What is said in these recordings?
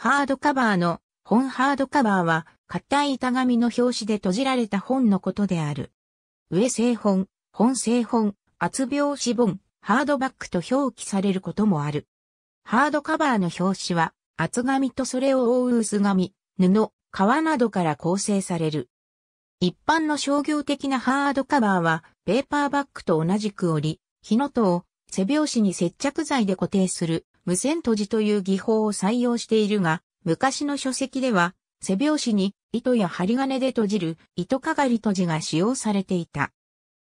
ハードカバーの本ハードカバーは硬い板紙の表紙で閉じられた本のことである。上製本、本製本、厚表紙本、ハードバックと表記されることもある。ハードカバーの表紙は厚紙とそれを覆う薄紙、布、革などから構成される。一般の商業的なハードカバーはペーパーバッグと同じく折り、火の戸を背表紙に接着剤で固定する無線閉じという技法を採用しているが、昔の書籍では、背拍子に糸や針金で閉じる糸かがり閉じが使用されていた。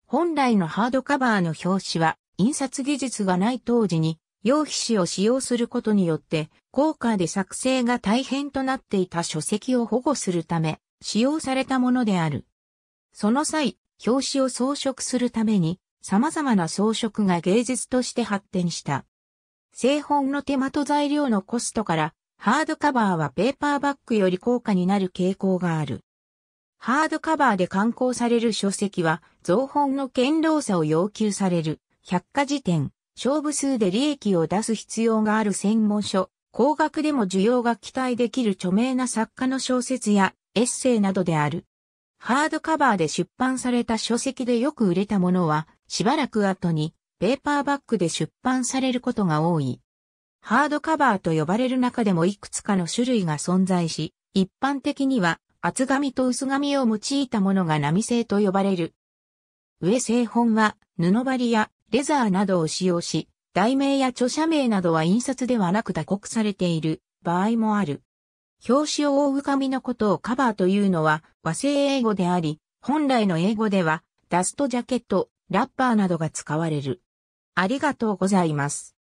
本来のハードカバーの表紙は、印刷技術がない当時に、用皮紙を使用することによって、効果で作成が大変となっていた書籍を保護するため、使用されたものである。その際、表紙を装飾するために、様々な装飾が芸術として発展した。製本の手間と材料のコストから、ハードカバーはペーパーバッグより高価になる傾向がある。ハードカバーで刊行される書籍は、造本の堅牢さを要求される、百科事典、勝負数で利益を出す必要がある専門書、高額でも需要が期待できる著名な作家の小説やエッセイなどである。ハードカバーで出版された書籍でよく売れたものは、しばらく後にペーパーバッグで出版されることが多い。ハードカバーと呼ばれる中でもいくつかの種類が存在し、一般的には厚紙と薄紙を用いたものが波製と呼ばれる。上製本は布張りやレザーなどを使用し、題名や著者名などは印刷ではなく打刻されている場合もある。表紙を覆う紙のことをカバーというのは和製英語であり、本来の英語ではダストジャケット、ラッパーなどが使われる。ありがとうございます。